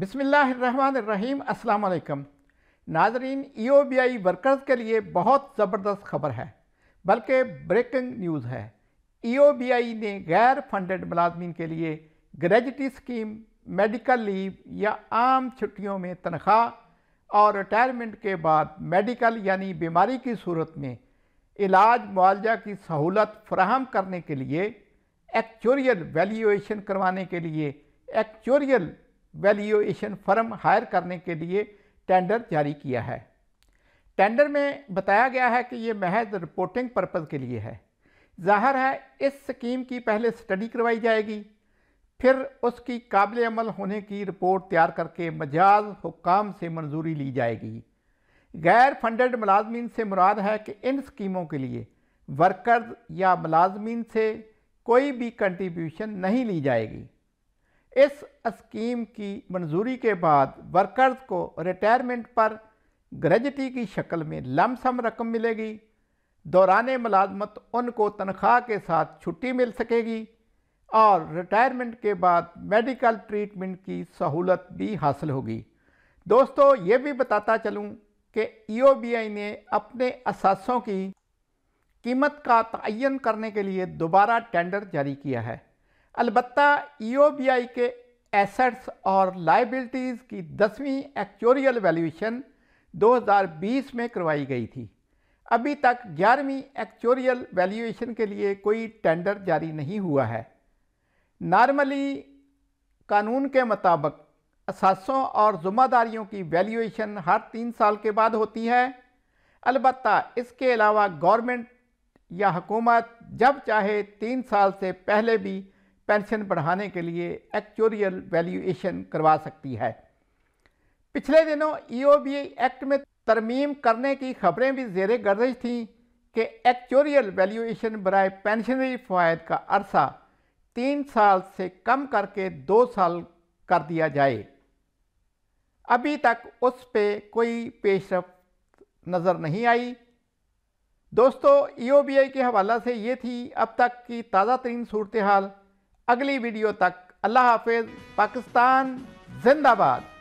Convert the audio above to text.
बिसमीम् अल्लाम नाजरीन ई O B I workers के लिए बहुत ज़बरदस्त खबर है बल्कि ब्रेकिंग न्यूज़ है ई ओ बी आई ने गैर फंडेड मुलाजमीन के लिए ग्रेजुटी स्कीम मेडिकल लीव या आम छुट्टियों में तनख्वाह और रिटायरमेंट के बाद मेडिकल यानी बीमारी की सूरत में इलाज मुआवजा की सहूलत फ्राहम करने के लिए एक्चुरियल वैल्यूशन करवाने के लिए एक्चुरियल वैल्यूएशन फर्म हायर करने के लिए टेंडर जारी किया है टेंडर में बताया गया है कि ये महज रिपोर्टिंग पर्पज़ के लिए है जाहिर है इस स्कीम की पहले स्टडी करवाई जाएगी फिर उसकी काबिल अमल होने की रिपोर्ट तैयार करके मजाज हुकाम से मंजूरी ली जाएगी गैर फंडेड मुलाजमीन से मुराद है कि इन स्कीमों के लिए वर्कर्स या मुलाजमीन से कोई भी कंट्रीब्यूशन नहीं ली जाएगी इस स्कीम की मंजूरी के बाद वर्कर्स को रिटायरमेंट पर ग्रेजटी की शक्ल में लमसम रकम मिलेगी दौरान मुलाजमत उनको तनख्वाह के साथ छुट्टी मिल सकेगी और रिटायरमेंट के बाद मेडिकल ट्रीटमेंट की सहूलत भी हासिल होगी दोस्तों ये भी बताता चलूँ कि ई e ने अपने असासों की कीमत का तयन करने के लिए दोबारा टेंडर जारी किया है अलबत् ई e के एसेट्स और लाइबिलिटीज़ की दसवीं एक्चोरियल वैल्यूएशन 2020 में करवाई गई थी अभी तक ग्यारहवीं एक्चोरियल वैल्यूएशन के लिए कोई टेंडर जारी नहीं हुआ है नॉर्मली कानून के मुताबिक असासों और ज़ुम्मेदारियों की वैल्यूएशन हर तीन साल के बाद होती है अलबत् इसके अलावा गवर्नमेंट या हुकूमत जब चाहे तीन साल से पहले भी पेंशन बढ़ाने के लिए एक्चोरियल वैल्यूएशन करवा सकती है पिछले दिनों ई e एक्ट में तरमीम करने की खबरें भी जेर गर्दिश थीं कि एक्चोरियल वैल्यूएशन बरए पेंशनरी फ़ायद का अरसा तीन साल से कम करके दो साल कर दिया जाए अभी तक उस पर कोई पेशरफ नज़र नहीं आई दोस्तों ई ओ बी आई के हवाला से ये थी अब तक की ताज़ा तरीन सूरत हाल अगली वीडियो तक अल्लाह हाफिज पाकिस्तान जिंदाबाद